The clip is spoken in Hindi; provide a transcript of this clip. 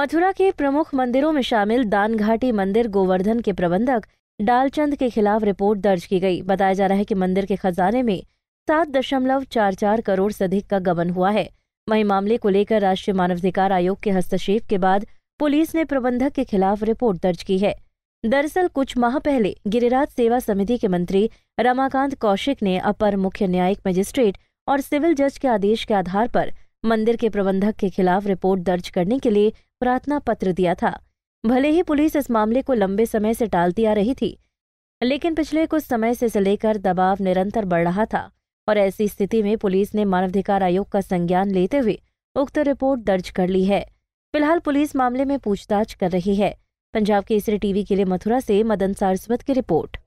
मथुरा के प्रमुख मंदिरों में शामिल दान घाटी मंदिर गोवर्धन के प्रबंधक डालचंद के खिलाफ रिपोर्ट दर्ज की गई बताया जा रहा है कि मंदिर के खजाने में सात दशमलव चार चार करोड़ से अधिक का गबन हुआ है वहीं मामले को लेकर राष्ट्रीय मानवाधिकार आयोग के हस्तक्षेप के बाद पुलिस ने प्रबंधक के खिलाफ रिपोर्ट दर्ज की है दरअसल कुछ माह पहले गिरिराज सेवा समिति के मंत्री रमाकांत कौशिक ने अपर मुख्य न्यायिक मजिस्ट्रेट और सिविल जज के आदेश के आधार पर मंदिर के प्रबंधक के खिलाफ रिपोर्ट दर्ज करने के लिए प्रार्थना पत्र दिया था भले ही पुलिस इस मामले को लंबे समय से टालती आ रही थी लेकिन पिछले कुछ समय से इसे लेकर दबाव निरंतर बढ़ रहा था और ऐसी स्थिति में पुलिस ने मानवाधिकार आयोग का संज्ञान लेते हुए उक्त रिपोर्ट दर्ज कर ली है फिलहाल पुलिस मामले में पूछताछ कर रही है पंजाब केसरी टीवी के लिए मथुरा से मदन सारस्वत की रिपोर्ट